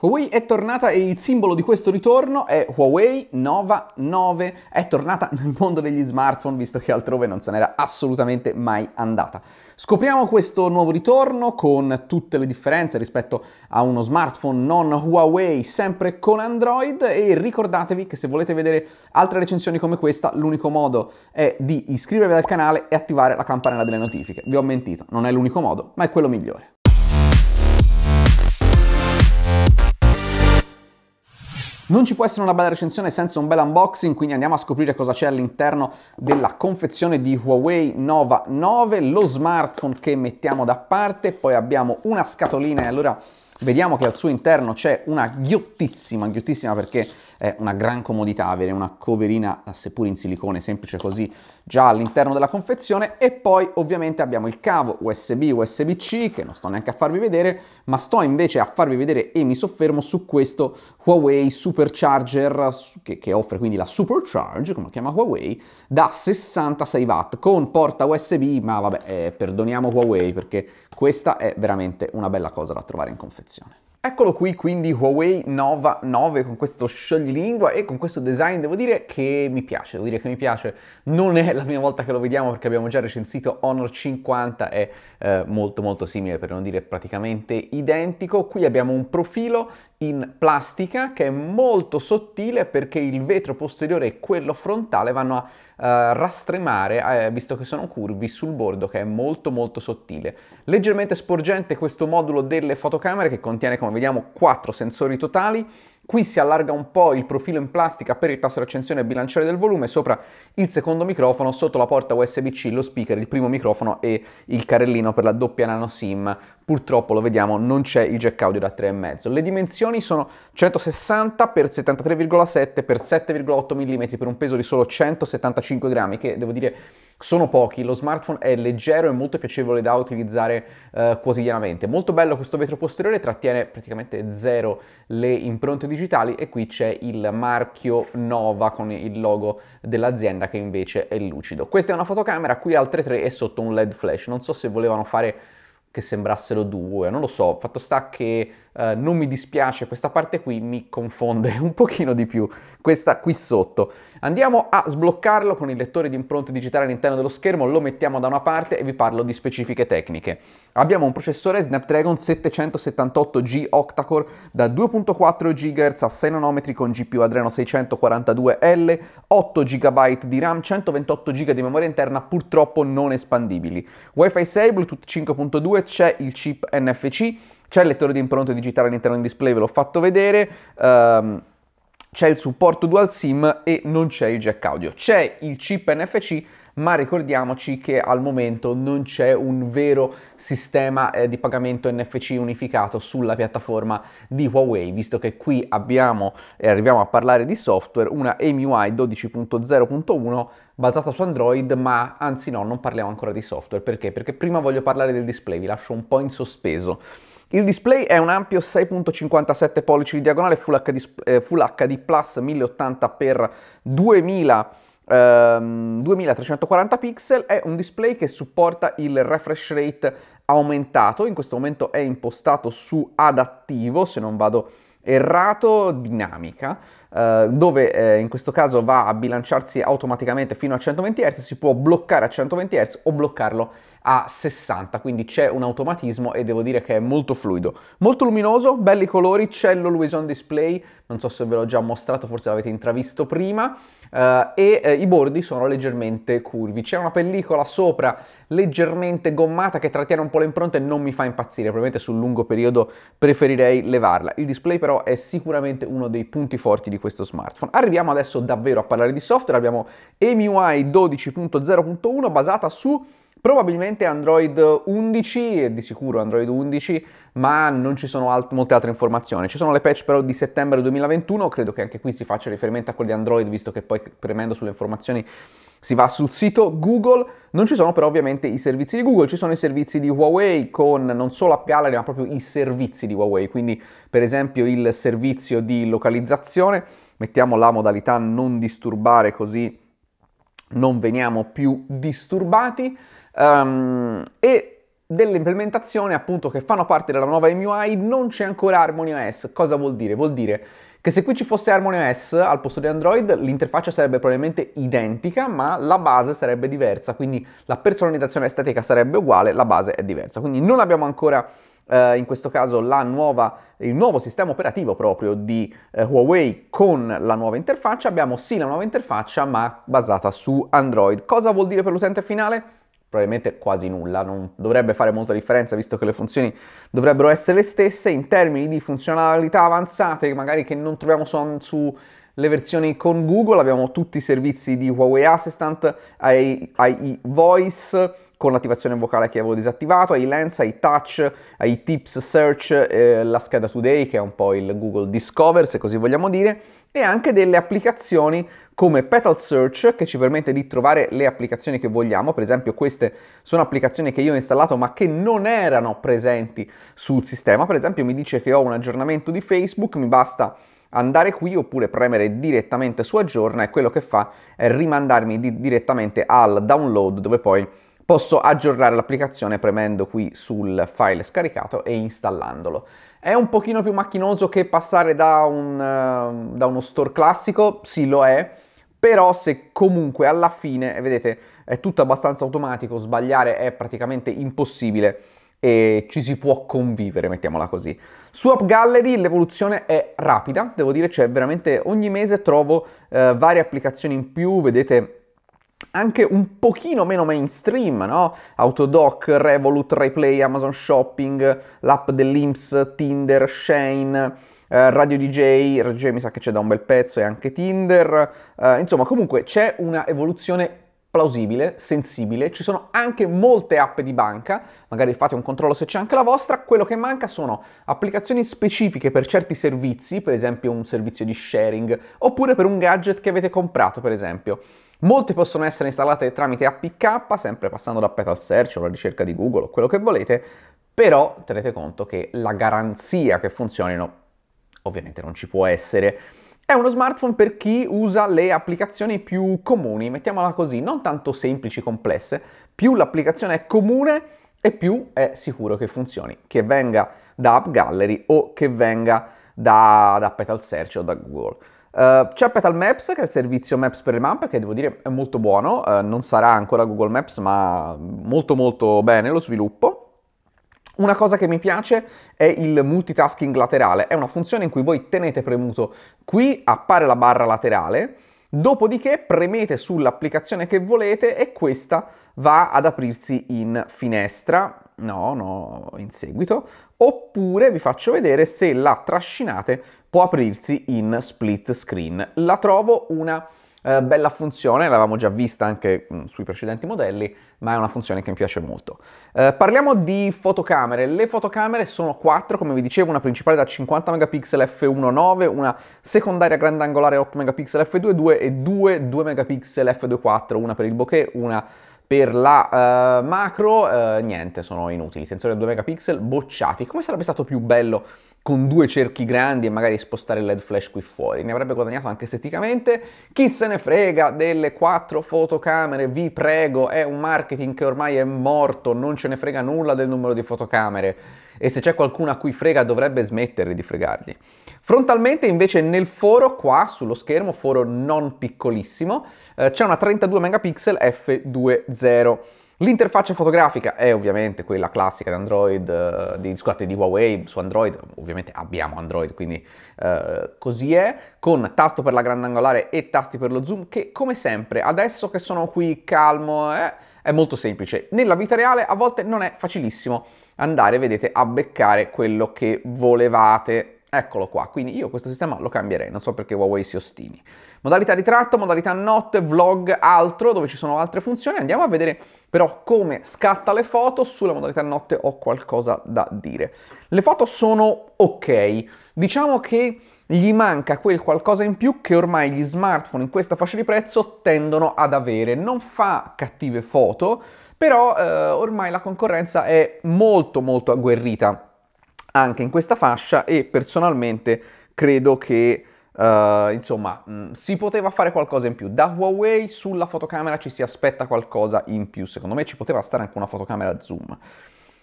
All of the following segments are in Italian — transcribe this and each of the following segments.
Huawei è tornata e il simbolo di questo ritorno è Huawei Nova 9, è tornata nel mondo degli smartphone visto che altrove non se n'era assolutamente mai andata. Scopriamo questo nuovo ritorno con tutte le differenze rispetto a uno smartphone non Huawei sempre con Android e ricordatevi che se volete vedere altre recensioni come questa l'unico modo è di iscrivervi al canale e attivare la campanella delle notifiche. Vi ho mentito, non è l'unico modo ma è quello migliore. Non ci può essere una bella recensione senza un bel unboxing, quindi andiamo a scoprire cosa c'è all'interno della confezione di Huawei Nova 9, lo smartphone che mettiamo da parte, poi abbiamo una scatolina e allora vediamo che al suo interno c'è una ghiottissima, ghiottissima perché è una gran comodità avere una coverina, seppur in silicone, semplice così, già all'interno della confezione. E poi ovviamente abbiamo il cavo USB, USB-C, che non sto neanche a farvi vedere, ma sto invece a farvi vedere e mi soffermo su questo Huawei Supercharger, che, che offre quindi la Supercharge, come lo chiama Huawei, da 66 watt, con porta USB, ma vabbè, eh, perdoniamo Huawei perché questa è veramente una bella cosa da trovare in confezione. Eccolo qui quindi Huawei Nova 9 con questo scioglilingua e con questo design devo dire che mi piace, devo dire che mi piace, non è la prima volta che lo vediamo perché abbiamo già recensito Honor 50, è eh, molto molto simile per non dire praticamente identico, qui abbiamo un profilo in plastica che è molto sottile perché il vetro posteriore e quello frontale vanno a eh, rastremare, eh, visto che sono curvi, sul bordo che è molto molto sottile. Leggermente sporgente questo modulo delle fotocamere che contiene come vediamo quattro sensori totali, Qui si allarga un po' il profilo in plastica per il tasto di accensione e bilanciere del volume, sopra il secondo microfono, sotto la porta USB-C lo speaker, il primo microfono e il carrellino per la doppia nano SIM. Purtroppo lo vediamo, non c'è il jack audio da 3,5. Le dimensioni sono 160 x 73,7 x 7,8 mm per un peso di solo 175 grammi, che devo dire sono pochi, lo smartphone è leggero e molto piacevole da utilizzare eh, quotidianamente. Molto bello questo vetro posteriore, trattiene praticamente zero le impronte digitali e qui c'è il marchio Nova con il logo dell'azienda che invece è lucido. Questa è una fotocamera, qui altre tre e sotto un LED flash. Non so se volevano fare che sembrassero due, non lo so. Fatto sta che eh, non mi dispiace questa parte qui, mi confonde un pochino di più questa qui sotto. Andiamo a sbloccarlo con il lettore di impronte digitale all'interno dello schermo, lo mettiamo da una parte e vi parlo di specifiche tecniche. Abbiamo un processore Snapdragon 778G octa-core da 2.4 GHz a 6 nanometri con GPU Adreno 642L, 8 GB di RAM, 128 GB di memoria interna purtroppo non espandibili. Wi-Fi 6, Bluetooth 5.2, c'è il chip NFC c'è il lettore di impronte digitale all'interno del display, ve l'ho fatto vedere. Um, c'è il supporto dual SIM e non c'è il jack audio. C'è il chip NFC, ma ricordiamoci che al momento non c'è un vero sistema eh, di pagamento NFC unificato sulla piattaforma di Huawei, visto che qui abbiamo, e eh, arriviamo a parlare di software, una MUI 12.0.1 basata su Android, ma anzi no, non parliamo ancora di software. Perché? Perché prima voglio parlare del display, vi lascio un po' in sospeso. Il display è un ampio 6.57 pollici di diagonale Full HD, eh, Full HD Plus 1080x2000 2340 ehm, pixel è un display che supporta il refresh rate aumentato, in questo momento è impostato su adattivo, se non vado errato, dinamica, eh, dove eh, in questo caso va a bilanciarsi automaticamente fino a 120 Hz, si può bloccare a 120 Hz o bloccarlo a 60, quindi c'è un automatismo e devo dire che è molto fluido. Molto luminoso, belli colori, c'è l'Always On Display, non so se ve l'ho già mostrato, forse l'avete intravisto prima, eh, e eh, i bordi sono leggermente curvi. C'è una pellicola sopra leggermente gommata che trattiene un po' le impronte e non mi fa impazzire, probabilmente sul lungo periodo preferirei levarla. Il display però è sicuramente uno dei punti forti di questo smartphone. Arriviamo adesso davvero a parlare di software, abbiamo MIUI 12.0.1 basata su Probabilmente Android 11, di sicuro Android 11, ma non ci sono alt- molte altre informazioni. Ci sono le patch però di settembre 2021, credo che anche qui si faccia riferimento a quelle di Android, visto che poi premendo sulle informazioni si va sul sito Google, non ci sono però ovviamente i servizi di Google, ci sono i servizi di Huawei con non solo App Gallery ma proprio i servizi di Huawei, quindi per esempio il servizio di localizzazione, mettiamo la modalità non disturbare così non veniamo più disturbati, Um, e delle implementazioni appunto che fanno parte della nuova MUI non c'è ancora Harmony OS. Cosa vuol dire? Vuol dire che se qui ci fosse Harmony OS al posto di Android l'interfaccia sarebbe probabilmente identica ma la base sarebbe diversa, quindi la personalizzazione estetica sarebbe uguale, la base è diversa. Quindi non abbiamo ancora Uh, in questo caso nuova, il nuovo sistema operativo proprio di uh, Huawei con la nuova interfaccia, abbiamo sì la nuova interfaccia ma basata su Android. Cosa vuol dire per l'utente finale? probabilmente quasi nulla, non dovrebbe fare molta differenza visto che le funzioni dovrebbero essere le stesse, in termini di funzionalità avanzate magari che non troviamo su, su le versioni con Google, abbiamo tutti i servizi di Huawei Assistant, ai, ai Voice con l'attivazione vocale che avevo disattivato, ai Lens, ai Touch, ai Tips Search, eh, la scheda Today che è un po' il Google Discover se così vogliamo dire, e anche delle applicazioni come Petal Search che ci permette di trovare le applicazioni che vogliamo, per esempio queste sono applicazioni che io ho installato ma che non erano presenti sul sistema, per esempio mi dice che ho un aggiornamento di Facebook, mi basta Andare qui oppure premere direttamente su aggiorna e quello che fa è rimandarmi di- direttamente al download dove poi posso aggiornare l'applicazione premendo qui sul file scaricato e installandolo. È un pochino più macchinoso che passare da, un, uh, da uno store classico, sì lo è, però se comunque alla fine, vedete, è tutto abbastanza automatico, sbagliare è praticamente impossibile e ci si può convivere, mettiamola così. Su App Gallery l'evoluzione è rapida, devo dire, cioè veramente ogni mese trovo eh, varie applicazioni in più, vedete anche un pochino meno mainstream, no? Autodoc, Revolut, Replay, Amazon Shopping, l'app dell'Inps, Tinder, Shane, eh, Radio DJ, Radio DJ mi sa che c'è da un bel pezzo e anche Tinder, eh, insomma comunque c'è una evoluzione plausibile, sensibile, ci sono anche molte app di banca, magari fate un controllo se c'è anche la vostra, quello che manca sono applicazioni specifiche per certi servizi, per esempio un servizio di sharing, oppure per un gadget che avete comprato, per esempio. Molte possono essere installate tramite APK, sempre passando da Petal Search o la ricerca di Google o quello che volete, però tenete conto che la garanzia che funzionino ovviamente non ci può essere. È uno smartphone per chi usa le applicazioni più comuni, mettiamola così, non tanto semplici, complesse, più l'applicazione è comune e più è sicuro che funzioni, che venga da AppGallery o che venga da, da Petal Search o da Google. Uh, c'è Petal Maps, che è il servizio Maps per le mappe, che devo dire è molto buono, uh, non sarà ancora Google Maps, ma molto molto bene lo sviluppo. Una cosa che mi piace è il multitasking laterale, è una funzione in cui voi tenete premuto qui, appare la barra laterale, dopodiché premete sull'applicazione che volete e questa va ad aprirsi in finestra, no, no, in seguito, oppure vi faccio vedere se la trascinate può aprirsi in split screen. La trovo una eh, bella funzione, l'avevamo già vista anche mh, mm, sui precedenti modelli, ma è una funzione che mi piace molto. Eh, parliamo di fotocamere. Le fotocamere sono quattro, come vi dicevo, una principale da 50 megapixel f1.9, una secondaria grandangolare 8 megapixel f2.2 e due 2 megapixel f2.4, una per il bokeh, una per la uh, macro, uh, niente, sono inutili. Sensori a 2 megapixel bocciati. Come sarebbe stato più bello con due cerchi grandi e magari spostare il LED flash qui fuori. Ne avrebbe guadagnato anche esteticamente. Chi se ne frega delle quattro fotocamere, vi prego, è un marketing che ormai è morto, non ce ne frega nulla del numero di fotocamere. E se c'è qualcuno a cui frega dovrebbe smettere di fregargli. Frontalmente invece nel foro qua sullo schermo, foro non piccolissimo, eh, c'è una 32 megapixel f2.0 L'interfaccia fotografica è ovviamente quella classica di Android, eh, di, scusate, di Huawei su Android, ovviamente abbiamo Android, quindi eh, così è, con tasto per la grandangolare e tasti per lo zoom che come sempre, adesso che sono qui calmo, eh, è molto semplice. Nella vita reale a volte non è facilissimo andare, vedete, a beccare quello che volevate Eccolo qua, quindi io questo sistema lo cambierei, non so perché Huawei si ostini. Modalità di tratto, modalità notte, vlog, altro, dove ci sono altre funzioni. Andiamo a vedere però come scatta le foto. Sulla modalità notte ho qualcosa da dire. Le foto sono ok, diciamo che gli manca quel qualcosa in più che ormai gli smartphone in questa fascia di prezzo tendono ad avere. Non fa cattive foto, però eh, ormai la concorrenza è molto molto agguerrita anche in questa fascia e personalmente credo che Uh, insomma, mh, mm, si poteva fare qualcosa in più. Da Huawei sulla fotocamera ci si aspetta qualcosa in più. Secondo me ci poteva stare anche una fotocamera zoom.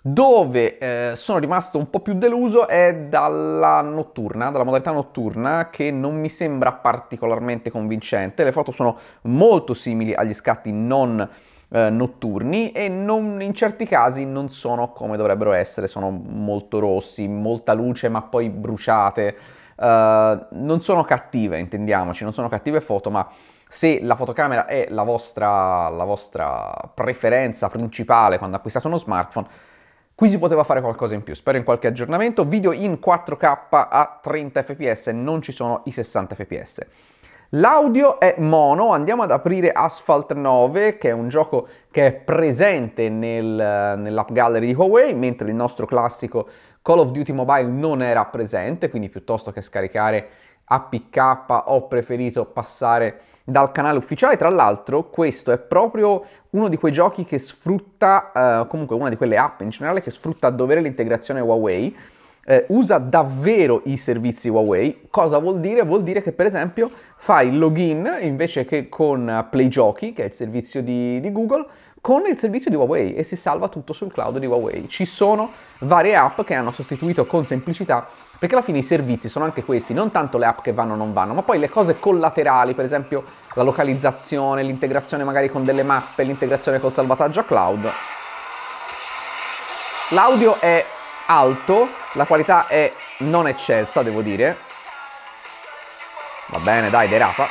Dove eh, sono rimasto un po' più deluso è dalla notturna, dalla modalità notturna che non mi sembra particolarmente convincente. Le foto sono molto simili agli scatti non eh, notturni e non, in certi casi non sono come dovrebbero essere, sono molto rossi, molta luce ma poi bruciate. Uh, non sono cattive, intendiamoci, non sono cattive foto, ma se la fotocamera è la vostra, la vostra preferenza principale quando acquistate uno smartphone, qui si poteva fare qualcosa in più, spero in qualche aggiornamento. Video in 4K a 30 fps, non ci sono i 60 fps. L'audio è mono, andiamo ad aprire Asphalt 9 che è un gioco che è presente nel, nell'app gallery di Huawei, mentre il nostro classico Call of Duty Mobile non era presente, quindi piuttosto che scaricare APK ho preferito passare dal canale ufficiale. Tra l'altro, questo è proprio uno di quei giochi che sfrutta, eh, comunque una di quelle app in generale che sfrutta a dovere l'integrazione Huawei eh, usa davvero i servizi Huawei. Cosa vuol dire? Vuol dire che per esempio fai il login invece che con eh, Play Giochi, che è il servizio di, di Google, con il servizio di Huawei e si salva tutto sul cloud di Huawei. Ci sono varie app che hanno sostituito con semplicità perché alla fine i servizi sono anche questi, non tanto le app che vanno o non vanno, ma poi le cose collaterali, per esempio la localizzazione, l'integrazione magari con delle mappe, l'integrazione col salvataggio a cloud. L'audio è alto, la qualità è non eccelsa, devo dire. Va bene, dai, derapa.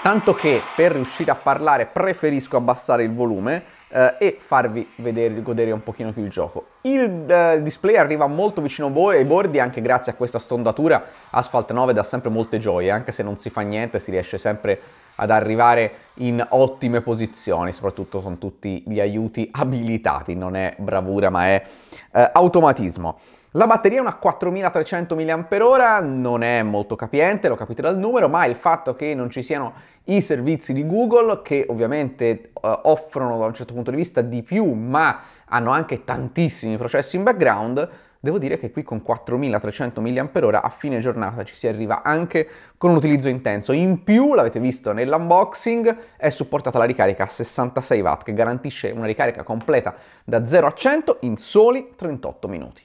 Tanto che per riuscire a parlare preferisco abbassare il volume eh, e farvi vedere, godere un pochino più il gioco. Il eh, display arriva molto vicino ai bordi anche grazie a questa stondatura. Asphalt 9 dà sempre molte gioie, anche se non si fa niente si riesce sempre ad arrivare in ottime posizioni, soprattutto con tutti gli aiuti abilitati, non è bravura ma è eh, automatismo. La batteria è una 4300 mAh, non è molto capiente, lo capite dal numero, ma il fatto che non ci siano i servizi di Google, che ovviamente eh, offrono da un certo punto di vista di più, ma hanno anche tantissimi processi in background, Devo dire che qui con 4300 mAh a fine giornata ci si arriva anche con un utilizzo intenso. In più, l'avete visto nell'unboxing, è supportata la ricarica a 66 W che garantisce una ricarica completa da 0 a 100 in soli 38 minuti.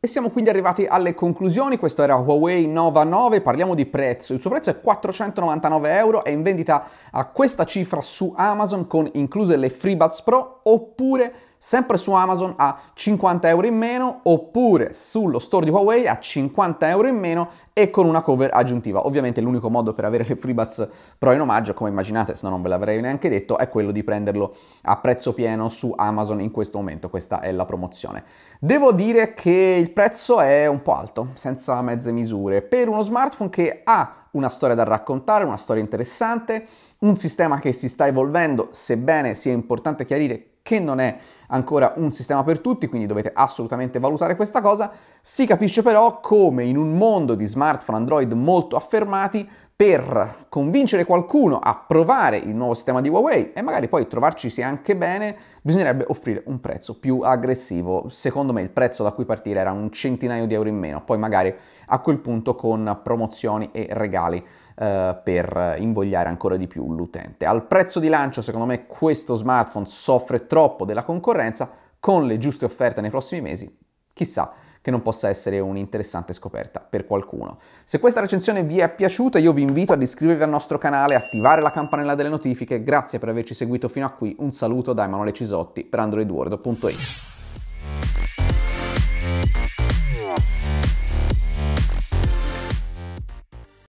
E siamo quindi arrivati alle conclusioni, questo era Huawei Nova 9, parliamo di prezzo, il suo prezzo è 499 euro, è in vendita a questa cifra su Amazon con incluse le FreeBuds Pro oppure sempre su Amazon a 50 euro in meno oppure sullo store di Huawei a 50 euro in meno e con una cover aggiuntiva. Ovviamente l'unico modo per avere le FreeBuds Pro in omaggio, come immaginate, se no non ve l'avrei neanche detto, è quello di prenderlo a prezzo pieno su Amazon in questo momento, questa è la promozione. Devo dire che il prezzo è un po' alto, senza mezze misure, per uno smartphone che ha una storia da raccontare, una storia interessante, un sistema che si sta evolvendo, sebbene sia importante chiarire che non è ancora un sistema per tutti, quindi dovete assolutamente valutare questa cosa. Si capisce però come in un mondo di smartphone Android molto affermati, per convincere qualcuno a provare il nuovo sistema di Huawei e magari poi trovarcisi anche bene, bisognerebbe offrire un prezzo più aggressivo. Secondo me il prezzo da cui partire era un centinaio di euro in meno, poi magari a quel punto con promozioni e regali. Eh, per invogliare ancora di più l'utente. Al prezzo di lancio, secondo me, questo smartphone soffre troppo della concorrenza, con le giuste offerte nei prossimi mesi, chissà che non possa essere un'interessante scoperta per qualcuno. Se questa recensione vi è piaciuta io vi invito ad iscrivervi al nostro canale, attivare la campanella delle notifiche, grazie per averci seguito fino a qui, un saluto da Emanuele Cisotti per androidworld.it.